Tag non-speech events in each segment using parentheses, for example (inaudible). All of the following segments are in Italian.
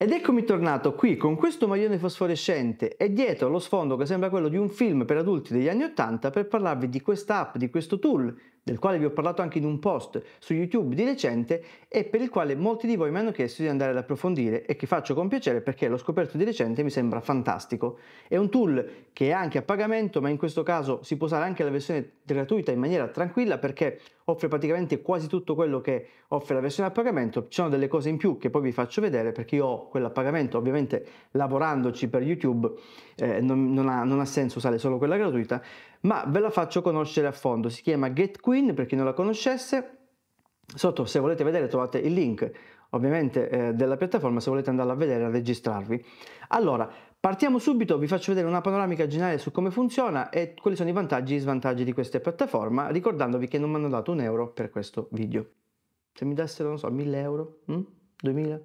Ed eccomi tornato qui con questo maglione fosforescente e dietro lo sfondo che sembra quello di un film per adulti degli anni 80 per parlarvi di questa app, di questo tool del quale vi ho parlato anche in un post su YouTube di recente e per il quale molti di voi mi hanno chiesto di andare ad approfondire e che faccio con piacere perché l'ho scoperto di recente e mi sembra fantastico. È un tool che è anche a pagamento, ma in questo caso si può usare anche la versione gratuita in maniera tranquilla perché offre praticamente quasi tutto quello che offre la versione a pagamento. Ci sono delle cose in più che poi vi faccio vedere perché io ho quella a pagamento, ovviamente lavorandoci per YouTube eh, non, non, ha, non ha senso usare solo quella gratuita, ma ve la faccio conoscere a fondo. Si chiama Get Queen per chi non la conoscesse. Sotto, se volete vedere, trovate il link ovviamente eh, della piattaforma se volete andare a vedere a registrarvi. Allora, partiamo subito, vi faccio vedere una panoramica generale su come funziona e quali sono i vantaggi e i svantaggi di questa piattaforma, ricordandovi che non mi hanno dato un euro per questo video. Se mi dessero, non so, 1000 euro, hm? Mm? 2000,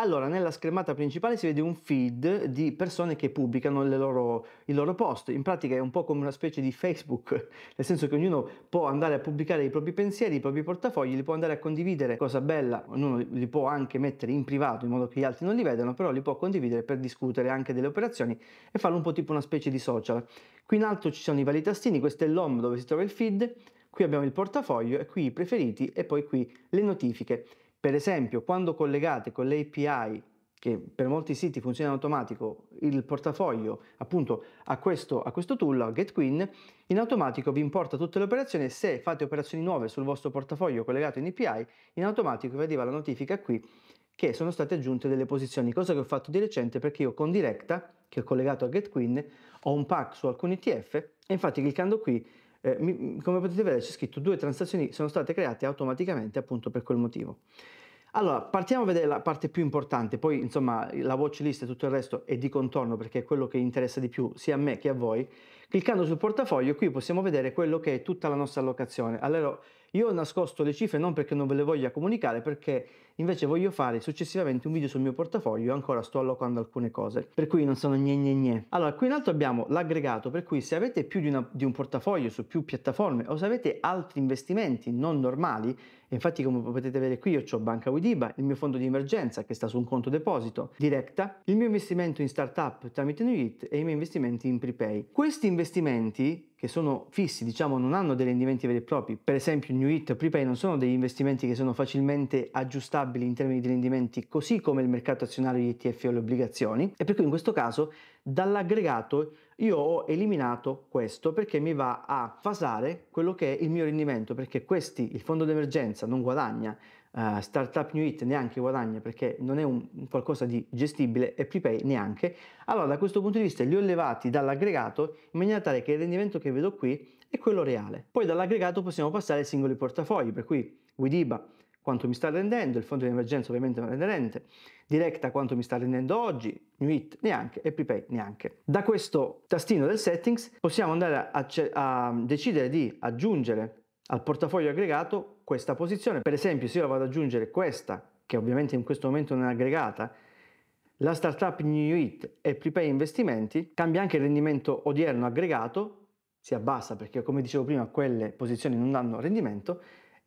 allora, nella schermata principale si vede un feed di persone che pubblicano loro, i loro post. In pratica è un po' come una specie di Facebook, (laughs) nel senso che ognuno può andare a pubblicare i propri pensieri, i propri portafogli, li può andare a condividere, cosa bella, ognuno li può anche mettere in privato in modo che gli altri non li vedano, però li può condividere per discutere anche delle operazioni e farlo un po' tipo una specie di social. Qui in alto ci sono i vari tastini, questo è l'home dove si trova il feed, qui abbiamo il portafoglio e qui i preferiti e poi qui le notifiche. Per esempio, quando collegate con l'API, che per molti siti funziona in automatico, il portafoglio appunto a questo, a questo tool, a GetQueen, in automatico vi importa tutte le operazioni se fate operazioni nuove sul vostro portafoglio collegato in API, in automatico vi arriva la notifica qui che sono state aggiunte delle posizioni, cosa che ho fatto di recente perché io con Directa, che ho collegato a GetQueen, ho un pack su alcuni ETF e infatti cliccando qui eh, mi, mm, come potete vedere c'è scritto due transazioni sono state create automaticamente appunto per quel motivo. Allora, partiamo a vedere la parte più importante, poi insomma la watch list e tutto il resto è di contorno perché è quello che interessa di più sia a me che a voi. Cliccando sul portafoglio qui possiamo vedere quello che è tutta la nostra allocazione. Allora io ho nascosto le cifre non perché non ve le voglia comunicare, perché invece voglio fare successivamente un video sul mio portafoglio ancora sto allocando alcune cose, per cui non sono gne gne gne. Allora qui in alto abbiamo l'aggregato, per cui se avete più di, una, di un portafoglio su più piattaforme o se avete altri investimenti non normali, infatti come potete vedere qui io ho Banca Widiba, il mio fondo di emergenza che sta su un conto deposito, diretta, il mio investimento in startup tramite New Nuit e i miei investimenti in Prepay. Questi investimenti che sono fissi, diciamo, non hanno dei rendimenti veri e propri. Per esempio, New Hit o Prepay non sono degli investimenti che sono facilmente aggiustabili in termini di rendimenti, così come il mercato azionario, gli ETF o le obbligazioni, e per cui in questo caso dall'aggregato io ho eliminato questo perché mi va a fasare quello che è il mio rendimento, perché questi, il fondo d'emergenza non guadagna, uh, Startup New It neanche guadagna perché non è un qualcosa di gestibile e prepay neanche, allora da questo punto di vista li ho elevati dall'aggregato in maniera tale che il rendimento che vedo qui è quello reale. Poi dall'aggregato possiamo passare ai singoli portafogli, per cui Widiba quanto mi sta rendendo, il fondo di emergenza ovviamente non è aderente, Directa quanto mi sta rendendo oggi, New It neanche e Prepay neanche. Da questo tastino del settings possiamo andare a, a decidere di aggiungere al portafoglio aggregato questa posizione. Per esempio se io vado ad aggiungere questa, che ovviamente in questo momento non è aggregata, la startup New It e Prepay Investimenti cambia anche il rendimento odierno aggregato, si abbassa perché come dicevo prima quelle posizioni non danno rendimento,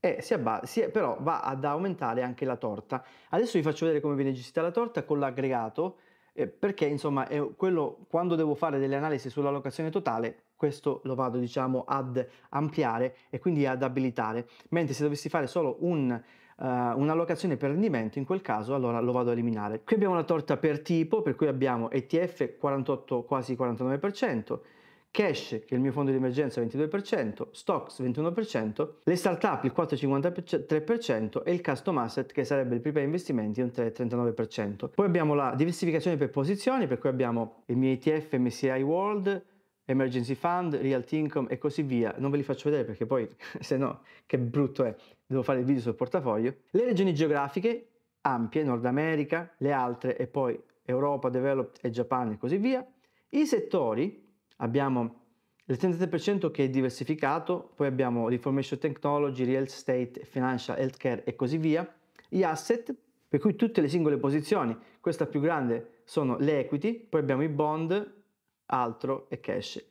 e eh, si abbassa, si è, però va ad aumentare anche la torta. Adesso vi faccio vedere come viene gestita la torta con l'aggregato, eh, perché insomma quello, quando devo fare delle analisi sulla locazione totale, questo lo vado diciamo ad ampliare e quindi ad abilitare, mentre se dovessi fare solo un, uh, eh, un'allocazione per rendimento, in quel caso allora lo vado a eliminare. Qui abbiamo la torta per tipo, per cui abbiamo ETF 48 quasi 49%, Cash, che è il mio fondo di emergenza, 22%, Stocks 21%, le startup il 4,53% e il custom asset, che sarebbe il prepay investimenti, un 3,39%. Poi abbiamo la diversificazione per posizioni, per cui abbiamo i miei ETF MCI World, Emergency Fund, Realty Income e così via. Non ve li faccio vedere perché poi, (laughs) se no, che brutto è, devo fare il video sul portafoglio. Le regioni geografiche ampie, Nord America, le altre e poi Europa, Developed e Giappone e così via. I settori abbiamo il 33% che è diversificato, poi abbiamo l'information technology, real estate, financial, healthcare e così via, gli asset, per cui tutte le singole posizioni, questa più grande sono le equity, poi abbiamo i bond, altro e cash.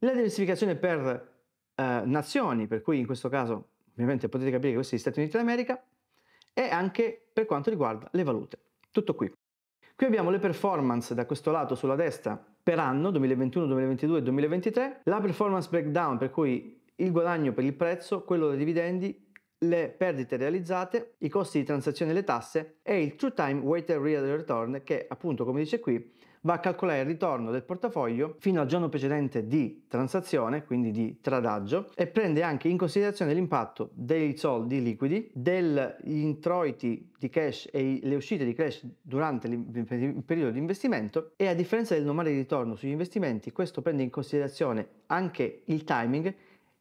La diversificazione per eh, nazioni, per cui in questo caso ovviamente potete capire che questi sono gli Stati Uniti d'America, e anche per quanto riguarda le valute. Tutto qui. Qui abbiamo le performance da questo lato sulla destra per anno 2021, 2022 e 2023, la performance breakdown, per cui il guadagno per il prezzo, quello dei dividendi, le perdite realizzate, i costi di transazione e le tasse e il true time weighted real return che appunto come dice qui va a calcolare il ritorno del portafoglio fino al giorno precedente di transazione, quindi di tradaggio, e prende anche in considerazione l'impatto dei soldi liquidi, degli introiti di cash e le uscite di cash durante il periodo di investimento e a differenza del normale ritorno sugli investimenti, questo prende in considerazione anche il timing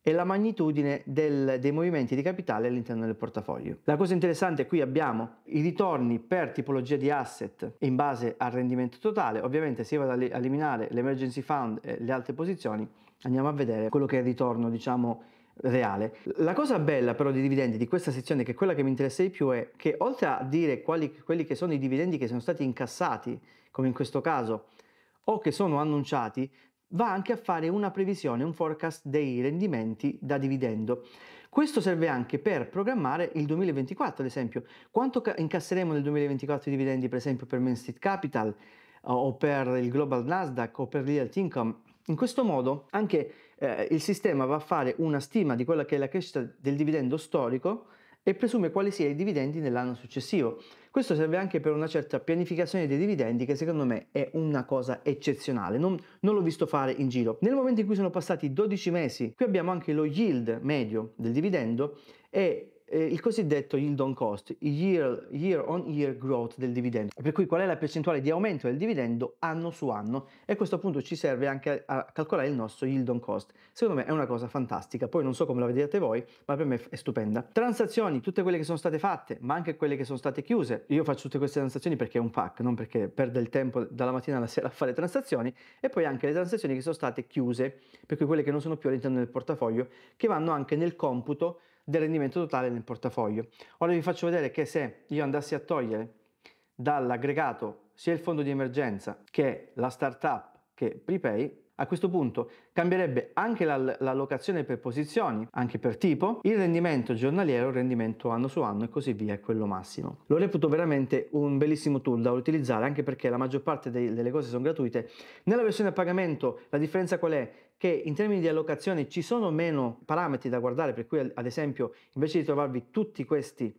e la magnitudine del, dei movimenti di capitale all'interno del portafoglio. La cosa interessante qui abbiamo i ritorni per tipologia di asset in base al rendimento totale, ovviamente se io vado a eliminare l'emergency fund e le altre posizioni andiamo a vedere quello che è il ritorno diciamo reale. La cosa bella però di dividendi di questa sezione, che è quella che mi interessa di più, è che oltre a dire quali, quelli che sono i dividendi che sono stati incassati, come in questo caso, o che sono annunciati, va anche a fare una previsione, un forecast dei rendimenti da dividendo. Questo serve anche per programmare il 2024, ad esempio. Quanto incasseremo nel 2024 di dividendi, per esempio, per Main Street Capital o per il Global Nasdaq o per l'Ialt Income? In questo modo anche eh, il sistema va a fare una stima di quella che è la crescita del dividendo storico e presume quali siano i dividendi nell'anno successivo. Questo serve anche per una certa pianificazione dei dividendi che secondo me è una cosa eccezionale, non, non l'ho visto fare in giro. Nel momento in cui sono passati 12 mesi, qui abbiamo anche lo yield medio del dividendo e eh, il cosiddetto yield on cost, year, year on year growth del dividendo, per cui qual è la percentuale di aumento del dividendo anno su anno e questo appunto ci serve anche a calcolare il nostro yield on cost. Secondo me è una cosa fantastica, poi non so come la vedete voi, ma per me è stupenda. Transazioni, tutte quelle che sono state fatte, ma anche quelle che sono state chiuse. Io faccio tutte queste transazioni perché è un pack, non perché perde il tempo dalla mattina alla sera a fare transazioni e poi anche le transazioni che sono state chiuse, per cui quelle che non sono più all'interno del portafoglio, che vanno anche nel computo del rendimento totale nel portafoglio. Ora vi faccio vedere che se io andassi a togliere dall'aggregato sia il fondo di emergenza che la startup che prepay, a questo punto cambierebbe anche la, locazione per posizioni, anche per tipo, il rendimento giornaliero, il rendimento anno su anno e così via, quello massimo. Lo reputo veramente un bellissimo tool da utilizzare anche perché la maggior parte dei, delle cose sono gratuite. Nella versione a pagamento la differenza qual è? che in termini di allocazione ci sono meno parametri da guardare, per cui ad esempio invece di trovarvi tutti questi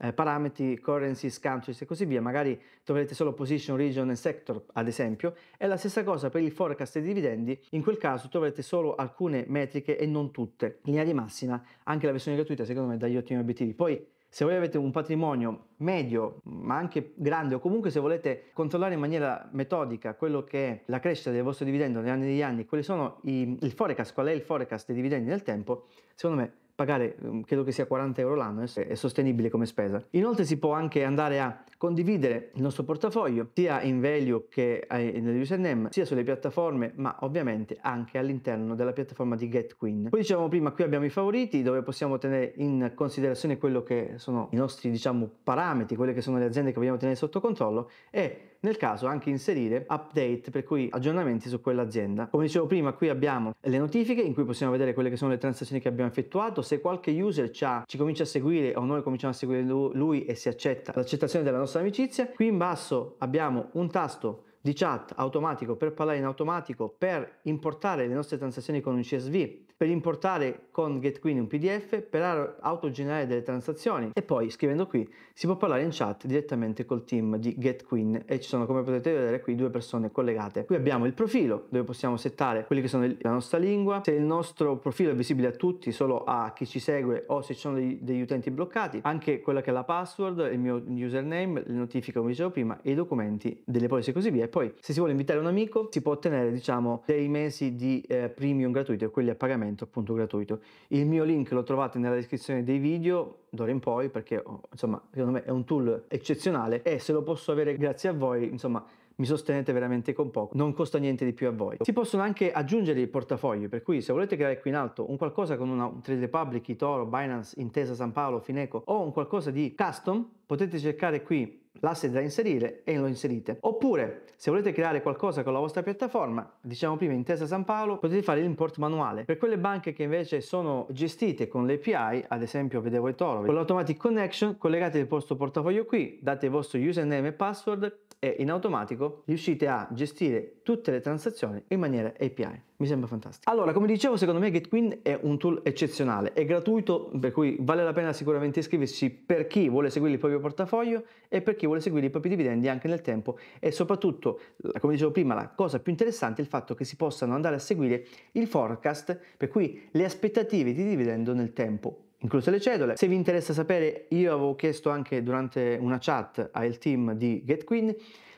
eh, parametri, currencies, countries e così via, magari troverete solo position, region e sector ad esempio, è la stessa cosa per il forecast dei dividendi, in quel caso troverete solo alcune metriche e non tutte, in linea di massima anche la versione gratuita secondo me dà gli ottimi obiettivi, poi se voi avete un patrimonio medio ma anche grande o comunque se volete controllare in maniera metodica quello che è la crescita del vostro dividendo negli anni degli anni, quali sono i, il forecast, qual è il forecast dei dividendi nel tempo, secondo me pagare mm, credo che sia 40 euro l'anno è sostenibile come spesa. Inoltre si può anche andare a condividere il nostro portafoglio sia in value che eh, nel username, sia sulle piattaforme, ma ovviamente anche all'interno della piattaforma di GetQueen. Poi dicevamo prima, qui abbiamo i favoriti dove possiamo tenere in considerazione quello che sono i nostri diciamo parametri, quelle che sono le aziende che vogliamo tenere sotto controllo e nel caso anche inserire update per cui aggiornamenti su quell'azienda. Come dicevo prima, qui abbiamo le notifiche in cui possiamo vedere quelle che sono le transazioni che abbiamo effettuato, se qualche user ci, ha, ci comincia a seguire o noi cominciamo a seguire lui e si accetta l'accettazione della nostra nostra amicizia. Qui in basso abbiamo un tasto di chat automatico per parlare in automatico per importare le nostre transazioni con un CSV per importare con GetQueen un PDF, per autogenerare delle transazioni e poi scrivendo qui si può parlare in chat direttamente col team di GetQueen e ci sono come potete vedere qui due persone collegate. Qui abbiamo il profilo dove possiamo settare quelli che sono la nostra lingua, se il nostro profilo è visibile a tutti, solo a chi ci segue o se ci sono degli, degli utenti bloccati, anche quella che è la password, il mio username, le notifiche come dicevo prima e i documenti delle polisi e così via. E poi se si vuole invitare un amico si può ottenere diciamo dei mesi di eh, premium gratuito o quelli a pagamento appuntamento appunto gratuito. Il mio link lo trovate nella descrizione dei video d'ora in poi perché oh, insomma secondo me è un tool eccezionale e se lo posso avere grazie a voi insomma mi sostenete veramente con poco, non costa niente di più a voi. Si possono anche aggiungere i portafogli, per cui se volete creare qui in alto un qualcosa con una Trade Republic, Toro, Binance, Intesa San Paolo, Fineco o un qualcosa di custom, potete cercare qui l'asse da inserire e lo inserite. Oppure, se volete creare qualcosa con la vostra piattaforma, diciamo prima Intesa San Paolo, potete fare l'import manuale. Per quelle banche che invece sono gestite con l'API, ad esempio vedevo toro, con l'automatic connection, collegate il vostro portafoglio qui, date il vostro username e password e in automatico riuscite a gestire tutte le transazioni in maniera API mi sembra fantastico. Allora, come dicevo, secondo me GetQueen è un tool eccezionale, è gratuito, per cui vale la pena sicuramente iscriversi per chi vuole seguire il proprio portafoglio e per chi vuole seguire i propri dividendi anche nel tempo e soprattutto, come dicevo prima, la cosa più interessante è il fatto che si possano andare a seguire il forecast, per cui le aspettative di dividendo nel tempo incluse le cedole. Se vi interessa sapere, io avevo chiesto anche durante una chat al team di GetQueen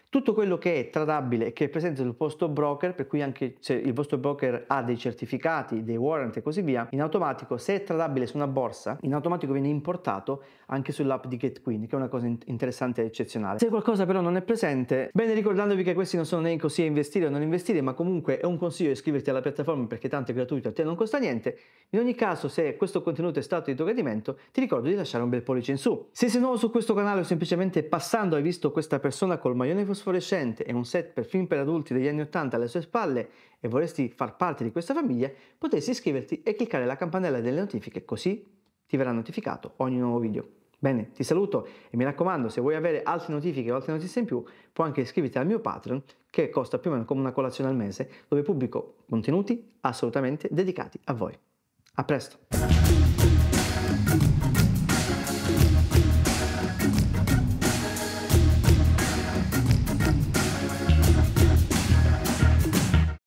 tutto quello che è tradabile e che è presente sul vostro broker, per cui anche se il vostro broker ha dei certificati, dei warrant e così via, in automatico se è tradabile su una borsa, in automatico viene importato anche sull'app di GetQueen, che è una cosa interessante e eccezionale. Se qualcosa però non è presente, bene ricordandovi che questi non sono né così a investire o non investire, ma comunque è un consiglio iscriverti alla piattaforma perché tanto è gratuito, e a te non costa niente. In ogni caso, se questo contenuto è stato di tuo gradimento, ti ricordo di lasciare un bel pollice in su. Se sei nuovo su questo canale o semplicemente passando hai visto questa persona col maglione Animus Fluorescente e un set per film per adulti degli anni 80 alle sue spalle e vorresti far parte di questa famiglia, potresti iscriverti e cliccare la campanella delle notifiche così ti verrà notificato ogni nuovo video. Bene, ti saluto e mi raccomando, se vuoi avere altre notifiche o altre notizie in più, puoi anche iscriverti al mio Patreon, che costa più o meno come una colazione al mese, dove pubblico contenuti assolutamente dedicati a voi. A presto!